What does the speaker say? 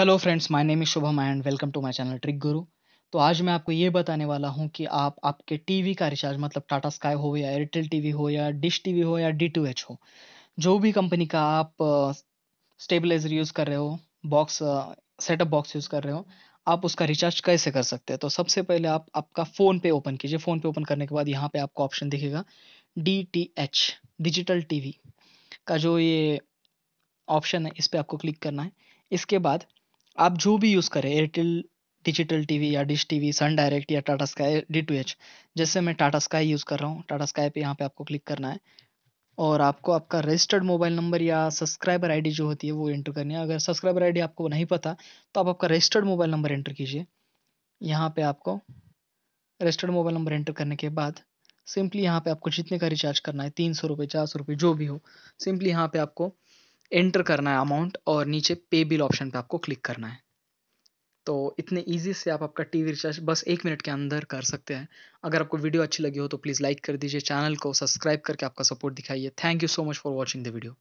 hello friends my name is Shubham and welcome to my channel trick guru तो आज मैं आपको ये बताने वाला हूँ कि आप आपके टीवी का रिचार्ज मतलब टाटा स्काई हो या एयरटेल टीवी हो या डिश टीवी हो या डी हो जो भी कंपनी का आप स्टेबलाइजर यूज़ कर रहे हो बॉक्स सेटअप बॉक्स यूज़ कर रहे हो आप उसका रिचार्ज कैसे कर सकते हैं तो सबसे पहले आप आपका फ़ोन पे ओपन कीजिए फ़ोन पे ओपन करने के बाद यहाँ पे आपको ऑप्शन दिखेगा D T H digital TV का जो ये ऑप्शन है इस पर आपको क्लिक करना है इसके बाद आप जो भी यूज़ करें एयरटेल डिजिटल टीवी या डिश टीवी सन डायरेक्ट या Tata Sky D to H जैसे मैं टाटा स्काई यूज़ कर रहा हूँ टाटा स्काई पे यहाँ पे आपको क्लिक करना है और आपको आपका रजिस्टर्ड मोबाइल नंबर या सब्सक्राइबर आईडी जो होती है वो एंटर करनी है अगर सब्सक्राइबर आईडी आपको नहीं पता तो आप आपका रजिस्टर्ड मोबाइल नंबर एंटर कीजिए यहाँ पे आपको रजिस्टर्ड मोबाइल नंबर एंटर करने के बाद सिंपली यहाँ पे आपको जितने का रिचार्ज करना है तीन सौ रुपये चार सौ रुपये जो भी हो सिंपली यहाँ पे आपको एंटर करना है अमाउंट और नीचे पे बिल ऑप्शन पे आपको क्लिक करना है तो इतने इजी से आप आपका टीवी रिचार्ज बस एक मिनट के अंदर कर सकते हैं अगर आपको वीडियो अच्छी लगी हो तो प्लीज़ लाइक कर दीजिए चैनल को सब्सक्राइब करके आपका सपोर्ट दिखाइए thank you so much for watching the video